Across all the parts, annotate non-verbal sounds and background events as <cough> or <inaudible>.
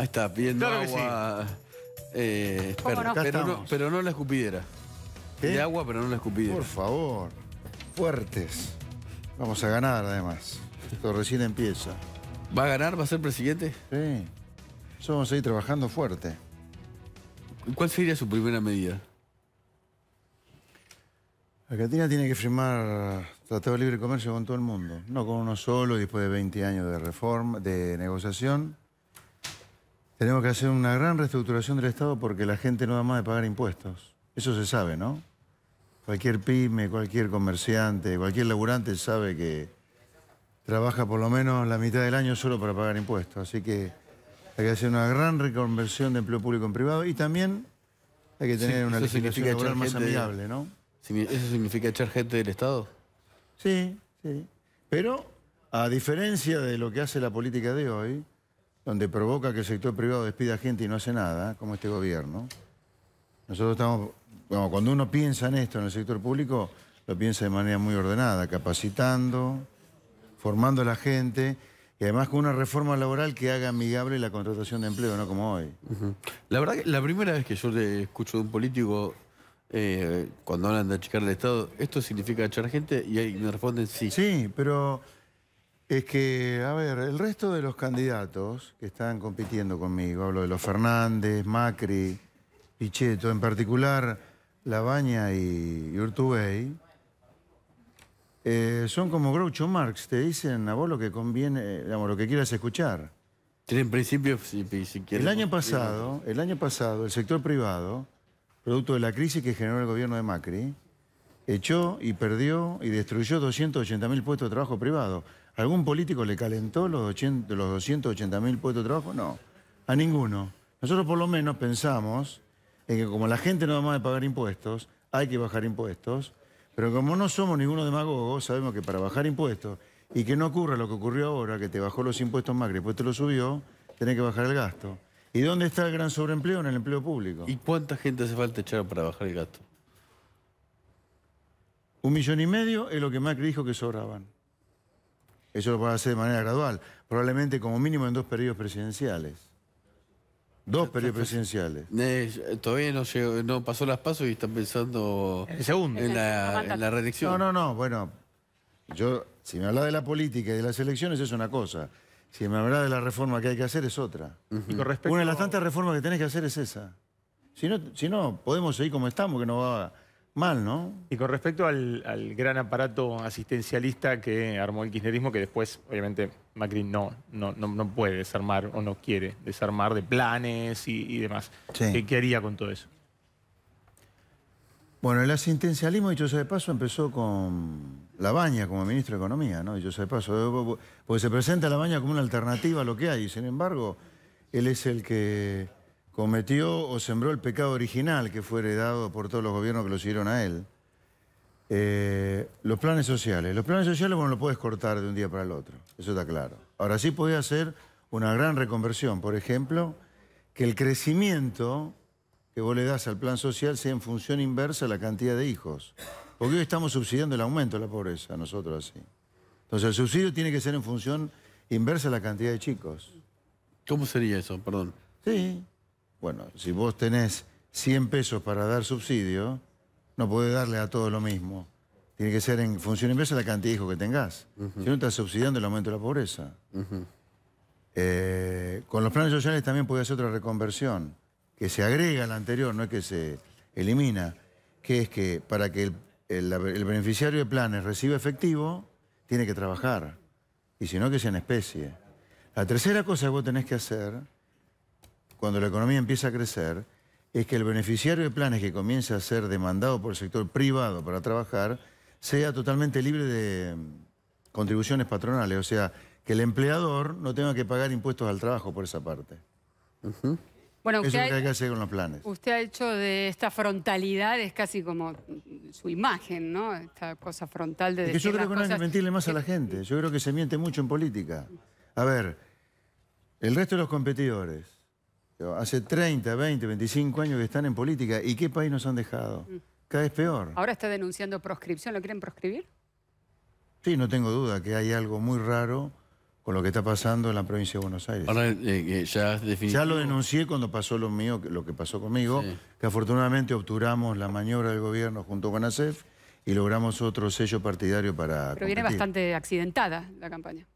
Ahí está, pidiendo agua. Eh, pero, no, la escupidera. De agua, pero no la escupidera. Por favor. Fuertes. Vamos a ganar, además. Esto recién empieza. ¿Va a ganar? ¿Va a ser presidente? Sí. Nosotros vamos a ir trabajando fuerte. ¿Cuál sería su primera medida? Argentina tiene que firmar Tratado de Libre Comercio con todo el mundo, no con uno solo después de 20 años de reforma, de negociación. Tenemos que hacer una gran reestructuración del Estado porque la gente no da más de pagar impuestos. Eso se sabe, ¿no? Cualquier pyme, cualquier comerciante, cualquier laburante sabe que trabaja por lo menos la mitad del año solo para pagar impuestos. Así que hay que hacer una gran reconversión de empleo público en privado y también hay que tener una legislación laboral más amigable, ¿no? ¿Eso significa echar gente del Estado? Sí, sí. Pero, a diferencia de lo que hace la política de hoy, donde provoca que el sector privado despida gente y no hace nada, como este gobierno. Nosotros estamos, bueno, cuando uno piensa en esto en el sector público, lo piensa de manera muy ordenada, capacitando, formando a la gente y además con una reforma laboral que haga amigable la contratación de empleo, no como hoy. La verdad que la primera vez que yo le escucho de un político eh, cuando hablan de achicar el Estado, esto significa echar gente y ahí me responden sí. Sí, pero es que, a ver, el resto de los candidatos que están compitiendo conmigo, hablo de los Fernández, Macri, Pichetto, en particular Labaña y Urtubey, eh, son como Groucho Marx, te dicen a vos lo que conviene, digamos, lo que quieras escuchar. En principio, si, quieres, El año pasado, el año pasado, el sector privado, producto de la crisis que generó el gobierno de Macri, echó y perdió y destruyó 280 mil puestos de trabajo privados. ¿Algún político le calentó los, 280 mil puestos de trabajo? No, a ninguno. Nosotros por lo menos pensamos en que como la gente no va más de pagar impuestos, hay que bajar impuestos, pero como no somos ninguno demagogo, sabemos que para bajar impuestos y que no ocurra lo que ocurrió ahora, que te bajó los impuestos Macri, después te lo subió, tenés que bajar el gasto. ¿Y dónde está el gran sobreempleo? En el empleo público. ¿Y cuánta gente hace falta echar para bajar el gasto? Un millón y medio es lo que Macri dijo que sobraban. Eso lo va a hacer de manera gradual. Probablemente como mínimo en dos periodos presidenciales. Dos periodos presidenciales. Eh, todavía no, no pasó las pasos y están pensando En, la, reelección. No, no, no. Bueno, yo, si me habla de la política y de las elecciones es una cosa. Si me habla de la reforma que hay que hacer es otra. Una de las tantas reformas que tenés que hacer es esa. Si no, si no podemos seguir como estamos, que no va... A... Mal, ¿no? Y con respecto al, gran aparato asistencialista que armó el kirchnerismo, que después, obviamente, Macri no, no, no, puede desarmar o no quiere desarmar de planes y, demás. ¿Qué, haría con todo eso? Bueno, el asistencialismo, dicho sea de paso, empezó con la baña como ministro de Economía, ¿no? Dicho sea de paso, eh, porque se presenta la baña como una alternativa a lo que hay, sin embargo, él es el que cometió o sembró el pecado original que fue heredado por todos los gobiernos que lo siguieron a él. Eh, los planes sociales. Los planes sociales vos no puedes podés cortar de un día para el otro, eso está claro. Ahora sí podía hacer una gran reconversión, por ejemplo, que el crecimiento que vos le das al plan social sea en función inversa a la cantidad de hijos. Porque hoy estamos subsidiando el aumento de la pobreza, nosotros así. Entonces el subsidio tiene que ser en función inversa a la cantidad de chicos. ¿Cómo sería eso? Perdón. Sí, bueno, si vos tenés 100 pesos para dar subsidio, no podés darle a todo lo mismo. Tiene que ser en función inversa la cantidad de hijos que tengas. Si no, estás subsidiando el aumento de la pobreza. Eh, con los planes sociales también podés hacer otra reconversión, que se agrega a la anterior, no es que se elimina, que es que para que el beneficiario de planes reciba efectivo, tiene que trabajar, y si no, que sea en especie. La tercera cosa que vos tenés que hacer cuando la economía empieza a crecer, es que el beneficiario de planes que comience a ser demandado por el sector privado para trabajar sea totalmente libre de mm, contribuciones patronales, o sea, que el empleador no tenga que pagar impuestos al trabajo por esa parte. Bueno, usted hay que hacer con los planes. Usted ha hecho de esta frontalidad, es casi como mm, su imagen, ¿no? Esta cosa frontal de es que Yo creo que no hay que mentirle más a la gente. Yo creo que se miente mucho en política. A ver, el resto de los competidores Hace 30, 20, 25 años que están en política. ¿Y qué país nos han dejado? Mm. Cada vez peor. Ahora está denunciando proscripción. ¿Lo quieren proscribir? Sí, no tengo duda que hay algo muy raro con lo que está pasando en la provincia de Buenos Aires. Ahora, eh, ya, ya, lo denuncié cuando pasó lo mío, lo que pasó conmigo, que afortunadamente obturamos la maniobra del gobierno junto con ASEF y logramos otro sello partidario para... Pero viene bastante accidentada la campaña.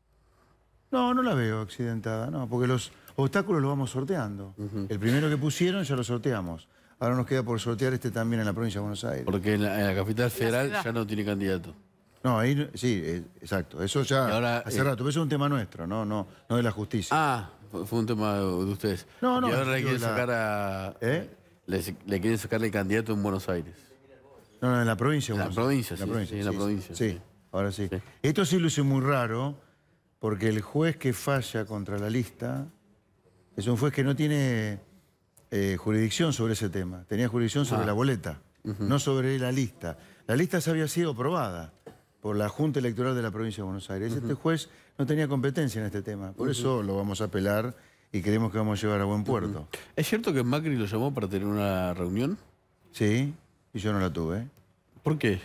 No, no la veo accidentada, no, porque los, obstáculos lo vamos sorteando. El primero que pusieron ya lo sorteamos. Ahora nos queda por sortear este también en la provincia de Buenos Aires. Porque en la, capital federal ya no tiene candidato. No, ahí sí, eh, exacto. Eso ya hace eh, rato. Pero eso es un tema nuestro, no, no, no de la justicia. Ah, fue un tema de ustedes. No, no. Y ahora le ¿Eh? quieren sacar a. el candidato en Buenos Aires. No, no, en la provincia. En la provincia, sí, la provincia, sí, la provincia. Sí, ahora sí. Esto sí lo hice muy raro, porque el juez que falla contra la lista es un juez que no tiene eh, jurisdicción sobre ese tema. Tenía jurisdicción sobre ah. la boleta, no sobre la lista. La lista se había sido aprobada por la Junta Electoral de la Provincia de Buenos Aires. Este juez no tenía competencia en este tema. Por eso lo vamos a apelar y creemos que vamos a llevar a buen puerto. ¿Es cierto que Macri lo llamó para tener una reunión? Sí, y yo no la tuve. ¿Por qué?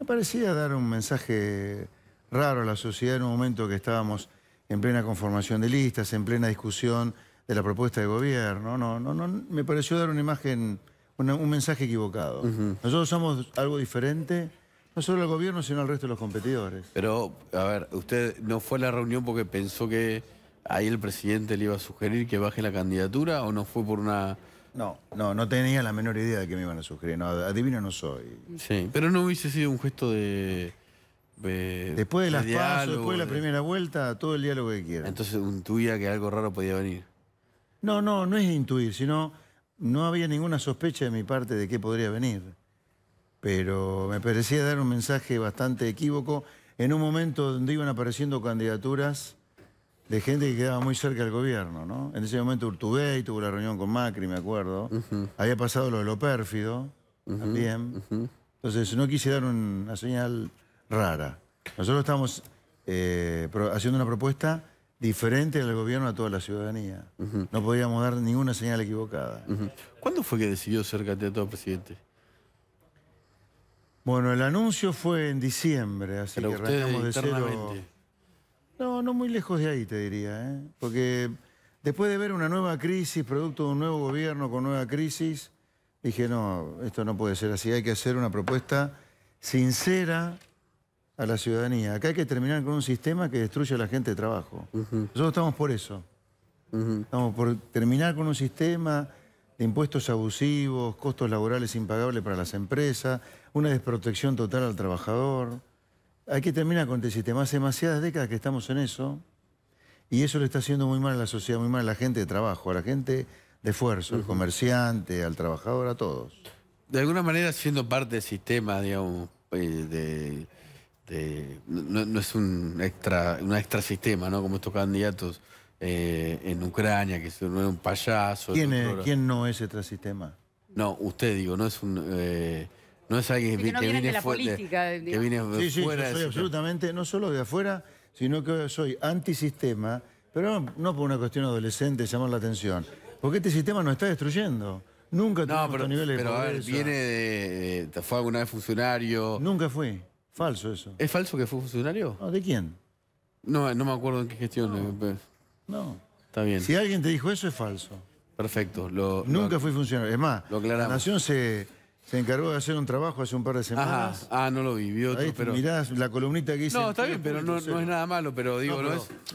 Me parecía dar un mensaje raro a la sociedad en un momento que estábamos en plena conformación de listas, en plena discusión de la propuesta de gobierno. No, no, no, me pareció dar una imagen, un mensaje equivocado. Nosotros somos algo diferente, no solo al gobierno, sino al resto de los competidores. Pero, a ver, usted no fue a la reunión porque pensó que ahí el presidente le iba a sugerir que baje la candidatura o no fue por una... No, no, no tenía la menor idea de que me iban a sugerir. No, adivino no soy. Sí, pero no hubiese sido un gesto de eh, después de las pasos, después de la primera vuelta, todo el diálogo que quiera. Entonces intuía que algo raro podía venir. No, no, no es intuir, sino no había ninguna sospecha de mi parte de qué podría venir. Pero me parecía dar un mensaje bastante equívoco en un momento donde iban apareciendo candidaturas de gente que quedaba muy cerca del gobierno, ¿no? En ese momento Urtubey tuvo la reunión con Macri, me acuerdo. Había pasado lo de lo pérfido también. Entonces no quise dar una señal rara. Nosotros estamos eh, haciendo una propuesta diferente del gobierno a toda la ciudadanía. No podíamos dar ninguna señal equivocada. ¿Cuándo fue que decidió ser candidato a presidente? Bueno, el anuncio fue en diciembre, así que arrancamos de cero. No, no muy lejos de ahí, te diría. ¿eh? Porque después de ver una nueva crisis, producto de un nuevo gobierno con nueva crisis, dije, no, esto no puede ser así. Hay que hacer una propuesta sincera, a la ciudadanía. Acá hay que terminar con un sistema que destruye a la gente de trabajo. Nosotros estamos por eso. Estamos por terminar con un sistema de impuestos abusivos, costos laborales impagables para las empresas, una desprotección total al trabajador. Hay que terminar con este sistema. Hace demasiadas décadas que estamos en eso y eso le está haciendo muy mal a la sociedad, muy mal a la gente de trabajo, a la gente de esfuerzo, al comerciante, al trabajador, a todos. De alguna manera siendo parte del sistema, digamos, eh, de este, no, es un extra, un extra ¿no? Como estos candidatos eh, en Ucrania, que no es un payaso. ¿Quién, no es extrasistema? sistema? No, usted digo, no es un... Eh, no es alguien que, viene de la política, de, que viene sí, sí, Yo soy absolutamente, no solo de afuera, sino que soy antisistema, pero no por una cuestión adolescente, llamar la atención. Porque este sistema nos está destruyendo. Nunca tuvimos no, pero, niveles de a ver, viene Fue alguna vez funcionario. Nunca fui. Falso eso. ¿Es falso que fue funcionario? No, ¿De quién? No, no me acuerdo en qué gestión. Eh, no. Está bien. Si alguien te dijo eso, es falso. Perfecto. Nunca fui funcionario. Es más, la Nación se, se, encargó de hacer un trabajo hace un par de semanas. Ah, no lo vivió. vi la columnita que hice. No, está bien, pero no, es nada malo, pero digo, no,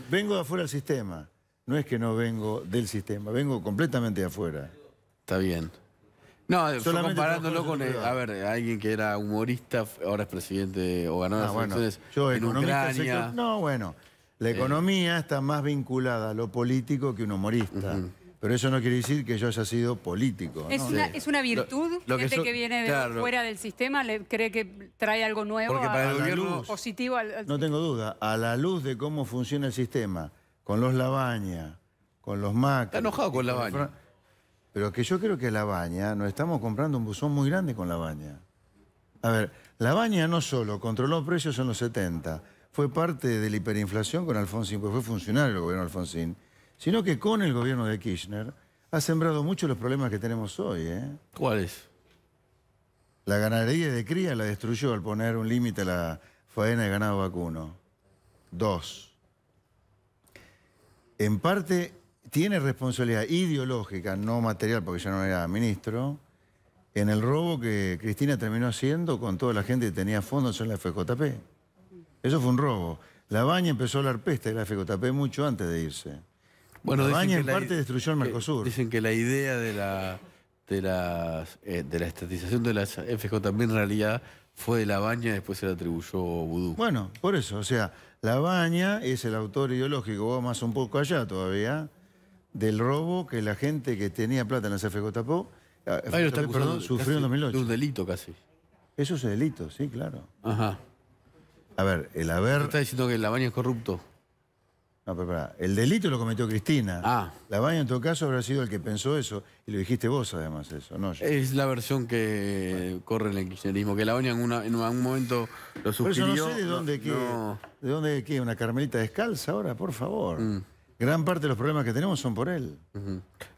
Vengo de afuera del sistema. No es que no vengo del sistema, vengo completamente de afuera. Está bien. No, eh, solo comparándolo con, eh, a ver, eh, alguien que era humorista, ahora es presidente o ganó ah, bueno, yo, en Ucrania. no, bueno, la economía está más vinculada a lo político que un humorista. Pero eso no quiere decir que yo haya sido político. ¿Es, una, virtud? gente que, viene de fuera del sistema cree que trae algo nuevo, Porque positivo. No tengo duda. A la luz de cómo funciona el sistema, con los lavañas con los Mac... Está enojado con la pero que yo creo que la baña, nos estamos comprando un buzón muy grande con la baña. A ver, la baña no solo controló precios en los 70, fue parte de la hiperinflación con Alfonsín, porque fue funcionario el gobierno de Alfonsín, sino que con el gobierno de Kirchner ha sembrado mucho los problemas que tenemos hoy. ¿eh? ¿Cuáles? La ganadería de cría la destruyó al poner un límite a la faena de ganado vacuno. Dos. En parte tiene responsabilidad ideológica, no material, porque ya no era ministro, en el robo que Cristina terminó haciendo con toda la gente que tenía fondos en la FJP. Eso fue un robo. La Baña empezó la hablar de la FJP mucho antes de irse. Bueno, la Baña en parte destruyó el Mercosur. Dicen que la idea de la, de la, eh, de la estatización de FJP en realidad fue de la Baña y después se la atribuyó Vudú. Bueno, por eso, o sea, la Baña es el autor ideológico, Vamos más un poco allá todavía, del robo que la gente que tenía plata en la CFJPO ah, tapó sufrió en 2008. Es un delito casi. Eso es delito, sí, claro. Ajá. A ver, el haber... Está diciendo que Labaña es corrupto. No, pero El delito lo cometió Cristina. Ah. Labaña en todo caso habrá sido el que pensó eso. Y lo dijiste vos además eso, ¿no? Es la versión que corre en el kirchnerismo. Que Labaña en, en algún momento lo sugirió. no sé de dónde, no, de dónde una carmelita descalza ahora, por favor. Mm. Gran parte de los problemas que tenemos son por él.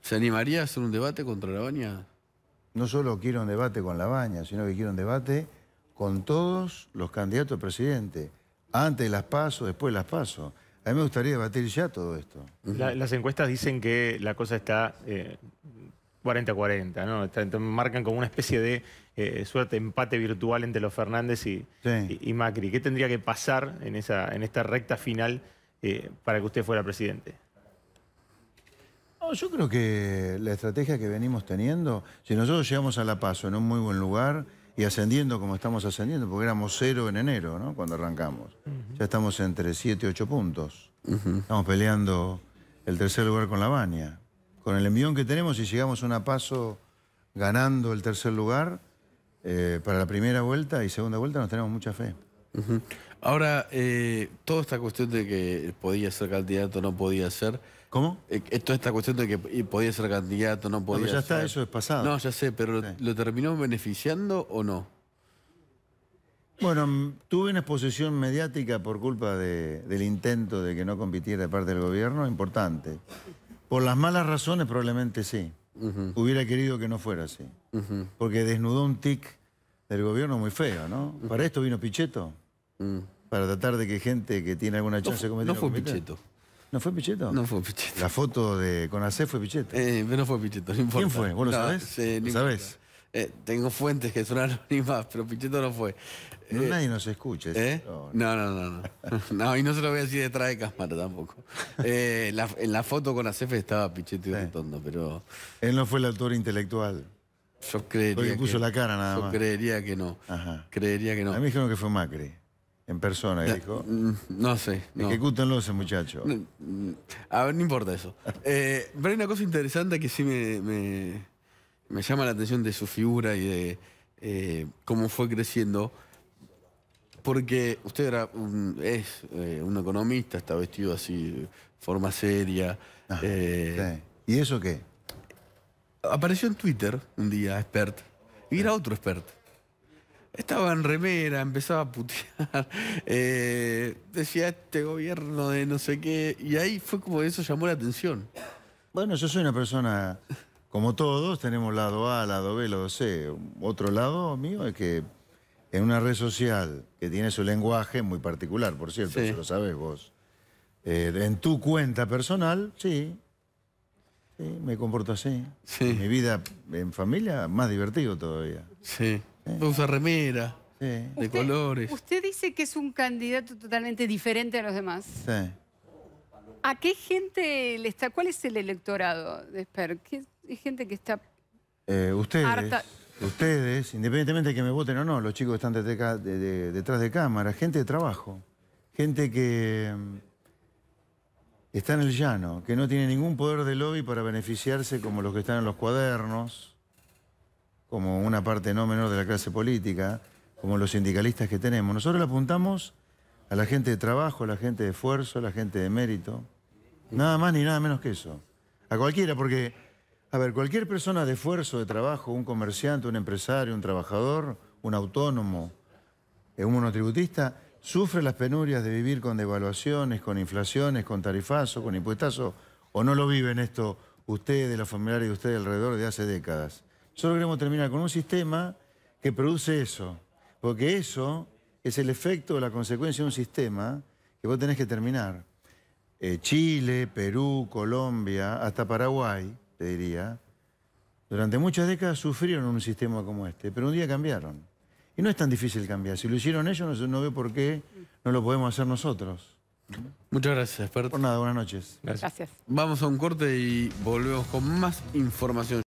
¿Se animaría a hacer un debate contra la baña? No solo quiero un debate con la baña, sino que quiero un debate con todos los candidatos a presidente. Antes las paso, después las paso. A mí me gustaría debatir ya todo esto. las encuestas dicen que la cosa está 40-40, eh, ¿no? marcan como una especie de eh, suerte, empate virtual entre los Fernández y, Macri. ¿Qué tendría que pasar en, esa, en esta recta final? Eh, para que usted fuera presidente? yo creo que la estrategia que venimos teniendo, si nosotros llegamos a La Paso en un muy buen lugar y ascendiendo como estamos ascendiendo, porque éramos cero en enero, ¿no? Cuando arrancamos. Ya estamos entre 7, 8 puntos. Estamos peleando el tercer lugar con La Baña. Con el envión que tenemos, y llegamos a una paso ganando el tercer lugar, eh, para la primera vuelta y segunda vuelta nos tenemos mucha fe. Ahora, eh, toda esta cuestión de que podía ser candidato, no podía ser. ¿Cómo? Eh, eh, toda esta cuestión de que podía ser candidato, no podía ser. pero ya está, eso es pasado. No, ya sé, pero ¿lo terminó beneficiando o no? Bueno, tuve una exposición mediática por culpa del intento de que no compitiera de parte del gobierno, importante. Por las malas razones probablemente sí. Hubiera querido que no fuera así. Porque desnudó un tic del gobierno muy feo, ¿no? Para esto vino Pichetto. Mm. Para tratar de que gente que tiene alguna chance de cometer No fue Pichetto. ¿No fue Pichetto? No fue Pichetto. La foto de con Azef fue Pichetto. Eh, no fue Pichetto, no importa. ¿Quién fue? ¿Vos lo no, sabés? ¿Lo sabés? Eh, tengo fuentes que son anónimas, pero Pichetto no fue. Eh, nadie nos escucha. ¿Eh? No, no, no, no, <laughs> no. y no se lo voy a decir detrás de cámara tampoco. Eh, en la foto con Azef estaba Pichetto y tondo pero... Él no fue el autor intelectual. Yo creería Porque puso la cara nada más. Yo creería que no. Ajá. Creería que no. A mí dijeron que fue Macri. En persona, dijo. Mm, no sé. No. Ejecútenlo ese muchacho. Mm, a ver, no importa eso. Eh, pero hay una cosa interesante que sí me, llama la atención de su figura y de eh, cómo fue creciendo. Porque usted era es eh, un economista, está vestido así, de forma seria. Ah, ¿Y eso qué? Apareció en Twitter un día, expert. Y era otro expert. Estaba en remera, empezaba a putear. <laughs> Eh, decía este gobierno de no sé qué. Y ahí fue como eso llamó la atención. Bueno, yo soy una persona, como todos, tenemos lado A, lado B, lado C. Otro lado mío es que en una red social que tiene su lenguaje muy particular, por cierto, lo sabes vos. Eh, en tu cuenta personal, sí. Sí, me comporto así. mi vida en familia, más divertido todavía. Sí. Usa remera. De colores. Usted dice que es un candidato totalmente diferente a los demás. Sí. ¿A qué gente le está? ¿Cuál es el electorado de Esper? ¿Qué gente que está eh, ustedes, ustedes, independientemente de que me voten o no, los chicos que están detrás de, detrás de cámara, gente de trabajo, gente que mm, está en el llano, que no tiene ningún poder de lobby para beneficiarse como los que están en los cuadernos, como una parte no menor de la clase política, como los sindicalistas que tenemos. Nosotros le apuntamos a la gente de trabajo, a la gente de esfuerzo, a la gente de mérito. Nada más ni nada menos que eso. A cualquiera, porque, a ver, cualquier persona de esfuerzo, de trabajo, un comerciante, un empresario, un trabajador, un autónomo, eh, un monotributista, sufre las penurias de vivir con devaluaciones, con inflaciones, con tarifazos, con impuestazos, o no lo viven esto ustedes, los familiares de ustedes alrededor de hace décadas. Solo queremos terminar con un sistema que produce eso. Porque eso es el efecto o la consecuencia de un sistema que vos tenés que terminar. Eh, Chile, Perú, Colombia, hasta Paraguay, te diría, durante muchas décadas sufrieron un sistema como este, pero un día cambiaron. Y no es tan difícil cambiar. Si lo hicieron ellos, no, veo por qué no lo podemos hacer nosotros. Muchas gracias, experto. Por nada, buenas noches. gracias. Vamos a un corte y volvemos con más información.